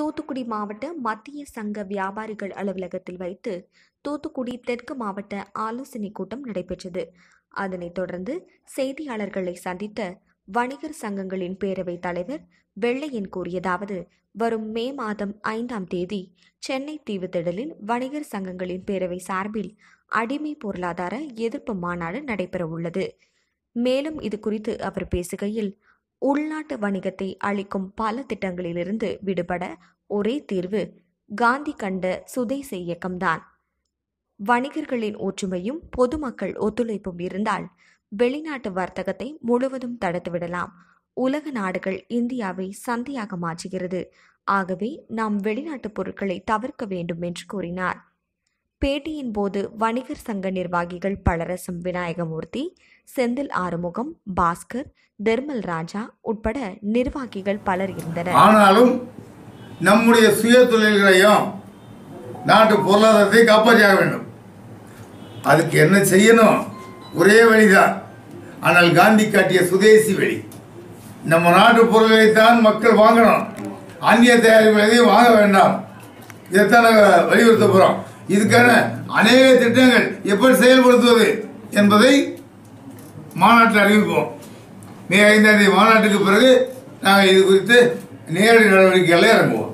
தூத்துக்குடி மாவட்ட மத்திய சங்க வியாபாரிகள் அலுவலகத்தில் வைத்து தூத்துக்குடி தெற்கு மாவட்ட ஆலோசனை கூட்டம் நடைபெற்றது அதனைத் தொடர்ந்து செய்தியாளர்களை சந்தித்த வணிகர் சங்கங்களின் பேரவைத் தலைவர் வெள்ளையன் கூறியதாவது வரும் மே மாதம் ஐந்தாம் தேதி சென்னை தீவுத்திடலில் வணிகர் சங்கங்களின் பேரவை சார்பில் அடிமை பொருளாதார எதிர்ப்பு மாநாடு நடைபெறவுள்ளது மேலும் இது குறித்து அவர் பேசுகையில் உள்நாட்டு வணிகத்தை அளிக்கும் பல திட்டங்களிலிருந்து விடுபட ஒரே தீர்வு காந்தி கண்ட சுதேச இயக்கம்தான் வணிகர்களின் ஒற்றுமையும் பொதுமக்கள் ஒத்துழைப்பும் இருந்தால் வெளிநாட்டு வர்த்தகத்தை முழுவதும் தடுத்துவிடலாம் உலக நாடுகள் இந்தியாவை சந்தையாக மாற்றுகிறது ஆகவே நாம் வெளிநாட்டு பொருட்களை தவிர்க்க வேண்டும் என்று கூறினார் பேட்டியின் போது வணிகர் சங்க நிர்வாகிகள் பலரசம் விநாயகமூர்த்தி செந்தில் ஆறுமுகம் பாஸ்கர் தெர்மல் ராஜா உட்பட நிர்வாகிகள் பலர் இருந்தனர் ஆனாலும் நம்முடைய சுய தொழில்களையும் நாட்டு பொருளாதாரத்தை காப்பாற்ற வேண்டும் அதுக்கு என்ன செய்யணும் ஒரே வழிதான் ஆனால் காந்தி காட்டிய சுதேசி வழி நம்ம நாட்டு பொருள்களை தான் மக்கள் வாங்கணும் அந்நிய தயாரிப்பு எதையும் வாங்க வேண்டாம் இதைத்தான் நாங்கள் வலியுறுத்த போகிறோம் இதுக்கான அநேக திட்டங்கள் எப்படி செயல்படுத்துவது என்பதை மாநாட்டில் அறிவிப்போம் மே ஐந்தாம் தேதி மாநாட்டுக்கு பிறகு நாங்கள் இது குறித்து நேரடி நடவடிக்கைகளில் இறங்குவோம்